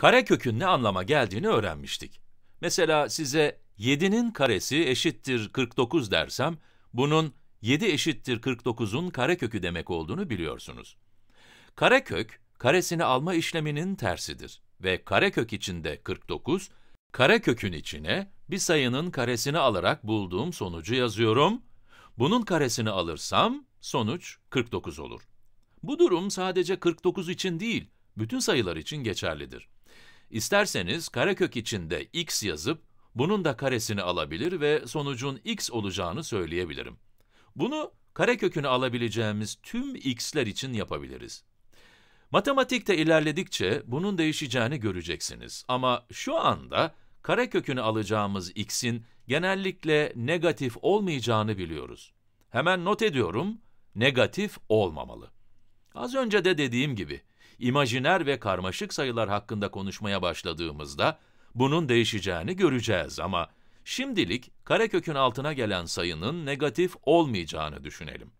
kare kökün ne anlama geldiğini öğrenmiştik. Mesela size 7'nin karesi eşittir 49 dersem, bunun 7 eşittir 49'un kare kökü demek olduğunu biliyorsunuz. Kare kök, karesini alma işleminin tersidir ve kare kök içinde 49, kare kökün içine bir sayının karesini alarak bulduğum sonucu yazıyorum. Bunun karesini alırsam sonuç 49 olur. Bu durum sadece 49 için değil, bütün sayılar için geçerlidir. İsterseniz karekök içinde x yazıp bunun da karesini alabilir ve sonucun x olacağını söyleyebilirim. Bunu karekökünü alabileceğimiz tüm x'ler için yapabiliriz. Matematikte ilerledikçe bunun değişeceğini göreceksiniz ama şu anda karekökünü alacağımız x'in genellikle negatif olmayacağını biliyoruz. Hemen not ediyorum, negatif olmamalı. Az önce de dediğim gibi, imajiner ve karmaşık sayılar hakkında konuşmaya başladığımızda bunun değişeceğini göreceğiz ama şimdilik karekökün altına gelen sayının negatif olmayacağını düşünelim.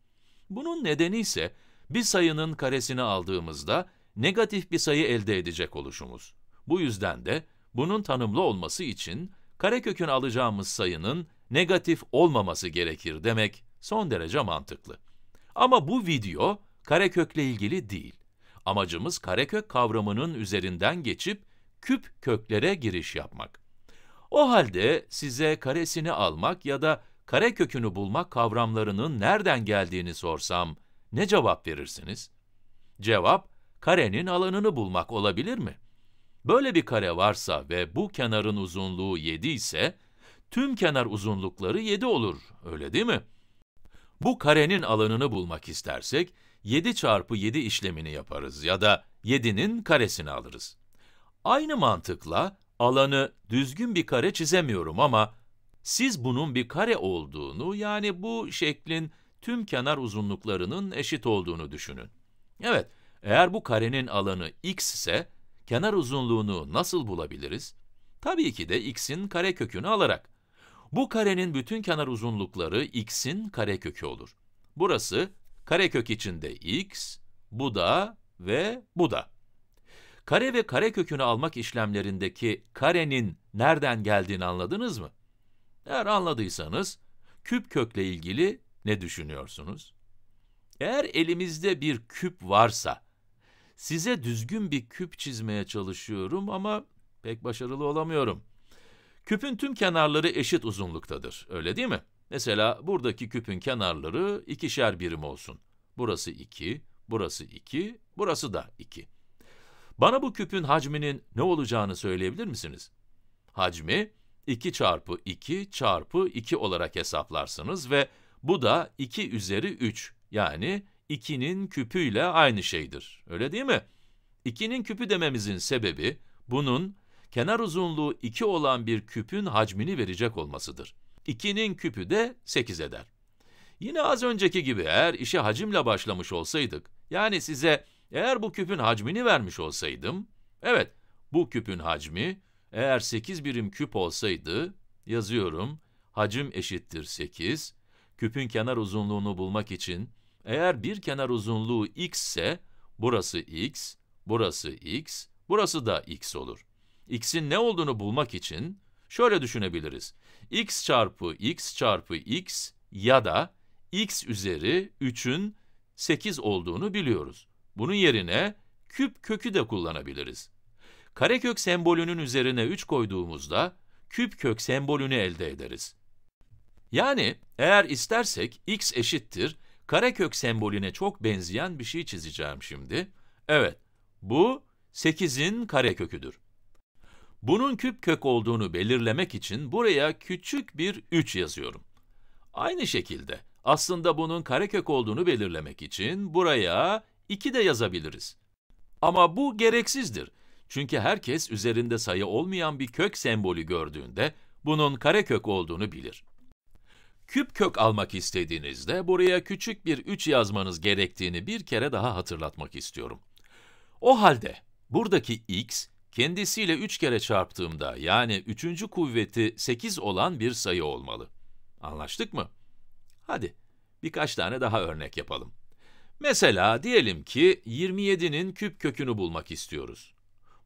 Bunun nedeni ise bir sayının karesini aldığımızda negatif bir sayı elde edecek oluşumuz. Bu yüzden de bunun tanımlı olması için karekökün alacağımız sayının negatif olmaması gerekir demek son derece mantıklı. Ama bu video karekökle ilgili değil. Amacımız karekök kavramının üzerinden geçip küp köklere giriş yapmak. O halde size karesini almak ya da karekökünü bulmak kavramlarının nereden geldiğini sorsam ne cevap verirsiniz? Cevap, karenin alanını bulmak olabilir mi? Böyle bir kare varsa ve bu kenarın uzunluğu 7 ise, tüm kenar uzunlukları 7 olur, öyle değil mi? Bu karenin alanını bulmak istersek, 7 çarpı 7 işlemini yaparız ya da 7'nin karesini alırız. Aynı mantıkla alanı düzgün bir kare çizemiyorum ama siz bunun bir kare olduğunu yani bu şeklin tüm kenar uzunluklarının eşit olduğunu düşünün. Evet, eğer bu karenin alanı x ise kenar uzunluğunu nasıl bulabiliriz? Tabii ki de x'in karekökünü alarak. Bu karenin bütün kenar uzunlukları x'in karekökü olur. Burası Karekök içinde x, bu da ve bu da. Kare ve karekökünü almak işlemlerindeki karenin nereden geldiğini anladınız mı? Eğer anladıysanız, küp kökle ilgili ne düşünüyorsunuz? Eğer elimizde bir küp varsa, size düzgün bir küp çizmeye çalışıyorum ama pek başarılı olamıyorum. Küpün tüm kenarları eşit uzunluktadır, öyle değil mi? Mesela buradaki küpün kenarları ikişer birim olsun. Burası 2, burası 2, burası da 2. Bana bu küpün hacminin ne olacağını söyleyebilir misiniz? Hacmi 2 çarpı 2 çarpı 2 olarak hesaplarsınız ve bu da 2 üzeri 3 yani 2'nin küpüyle aynı şeydir. Öyle değil mi? 2'nin küpü dememizin sebebi bunun kenar uzunluğu 2 olan bir küpün hacmini verecek olmasıdır. 2'nin küpü de 8 eder. Yine az önceki gibi eğer işe hacimle başlamış olsaydık, yani size eğer bu küpün hacmini vermiş olsaydım, evet bu küpün hacmi eğer 8 birim küp olsaydı, yazıyorum, hacim eşittir 8, küpün kenar uzunluğunu bulmak için eğer bir kenar uzunluğu x ise burası x, burası x, burası da x olur. x'in ne olduğunu bulmak için Şöyle düşünebiliriz. x çarpı x çarpı x ya da x üzeri 3'ün 8 olduğunu biliyoruz. Bunun yerine küp kökü de kullanabiliriz. Karekök sembolünün üzerine 3 koyduğumuzda küp kök sembolünü elde ederiz. Yani eğer istersek x eşittir karekök sembolüne çok benzeyen bir şey çizeceğim şimdi. Evet, bu 8'in kareköküdür. Bunun küp kök olduğunu belirlemek için buraya küçük bir 3 yazıyorum. Aynı şekilde aslında bunun karekök olduğunu belirlemek için buraya 2 de yazabiliriz. Ama bu gereksizdir. Çünkü herkes üzerinde sayı olmayan bir kök sembolü gördüğünde bunun karekök olduğunu bilir. Küp kök almak istediğinizde buraya küçük bir 3 yazmanız gerektiğini bir kere daha hatırlatmak istiyorum. O halde buradaki x kendisiyle üç kere çarptığımda yani üçüncü kuvveti sekiz olan bir sayı olmalı. Anlaştık mı? Hadi birkaç tane daha örnek yapalım. Mesela diyelim ki 27'nin küp kökünü bulmak istiyoruz.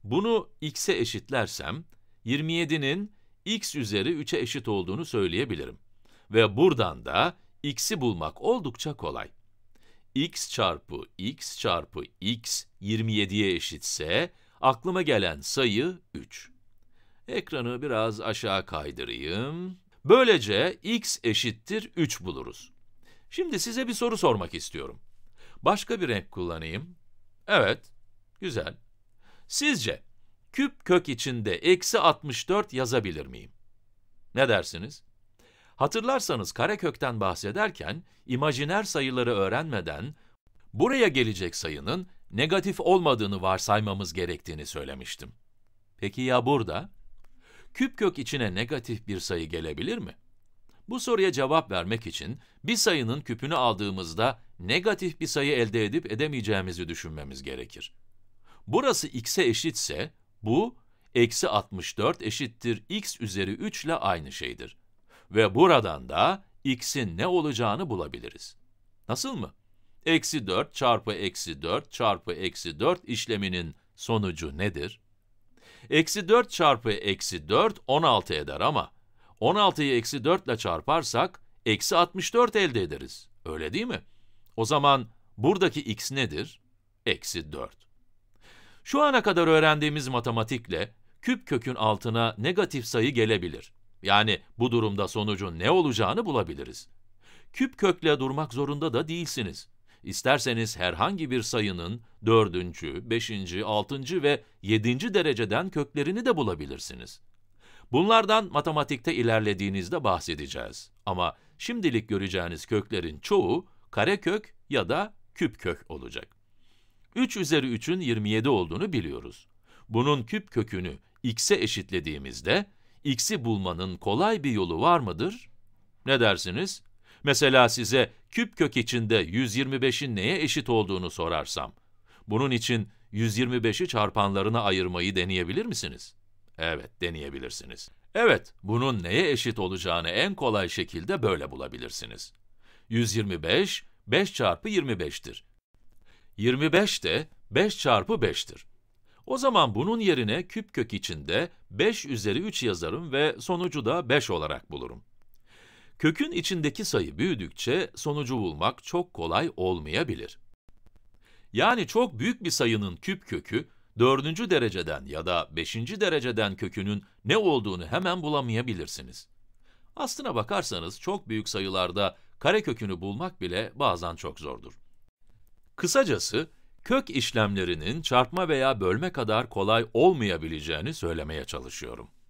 Bunu x'e eşitlersem, 27'nin x üzeri 3'e eşit olduğunu söyleyebilirim. Ve buradan da x'i bulmak oldukça kolay. x çarpı x çarpı x 27'ye eşitse, Aklıma gelen sayı 3. Ekranı biraz aşağı kaydırayım. Böylece x eşittir 3 buluruz. Şimdi size bir soru sormak istiyorum. Başka bir renk kullanayım. Evet, güzel. Sizce küp kök içinde eksi 64 yazabilir miyim? Ne dersiniz? Hatırlarsanız kare kökten bahsederken, imajiner sayıları öğrenmeden, buraya gelecek sayının negatif olmadığını varsaymamız gerektiğini söylemiştim. Peki ya burada? Küp kök içine negatif bir sayı gelebilir mi? Bu soruya cevap vermek için bir sayının küpünü aldığımızda negatif bir sayı elde edip edemeyeceğimizi düşünmemiz gerekir. Burası x'e eşitse bu eksi 64 eşittir x üzeri 3 ile aynı şeydir. Ve buradan da x'in ne olacağını bulabiliriz. Nasıl mı? Eksi 4 çarpı eksi 4 çarpı eksi 4 işleminin sonucu nedir? Eksi 4 çarpı eksi 4 16 eder ama 16'yı eksi 4 ile çarparsak eksi 64 elde ederiz. Öyle değil mi? O zaman buradaki x nedir? Eksi 4. Şu ana kadar öğrendiğimiz matematikle küp kökün altına negatif sayı gelebilir. Yani bu durumda sonucun ne olacağını bulabiliriz. Küp kökle durmak zorunda da değilsiniz. İsterseniz herhangi bir sayının 4. 5. 6. ve 7. dereceden köklerini de bulabilirsiniz. Bunlardan matematikte ilerlediğinizde bahsedeceğiz. Ama şimdilik göreceğiniz köklerin çoğu karekök ya da küp kök olacak. 3 üzeri 3'ün 27 olduğunu biliyoruz. Bunun küp kökünü x'e eşitlediğimizde, x'i bulmanın kolay bir yolu var mıdır? Ne dersiniz? Mesela size küp kök içinde 125'in neye eşit olduğunu sorarsam, bunun için 125'i çarpanlarına ayırmayı deneyebilir misiniz? Evet, deneyebilirsiniz. Evet, bunun neye eşit olacağını en kolay şekilde böyle bulabilirsiniz. 125, 5 çarpı 25'tir. 25 de 5 çarpı 5'tir. O zaman bunun yerine küp kök içinde 5 üzeri 3 yazarım ve sonucu da 5 olarak bulurum. Kökün içindeki sayı büyüdükçe sonucu bulmak çok kolay olmayabilir. Yani çok büyük bir sayının küp kökü, dördüncü dereceden ya da beşinci dereceden kökünün ne olduğunu hemen bulamayabilirsiniz. Aslına bakarsanız çok büyük sayılarda kare kökünü bulmak bile bazen çok zordur. Kısacası, kök işlemlerinin çarpma veya bölme kadar kolay olmayabileceğini söylemeye çalışıyorum.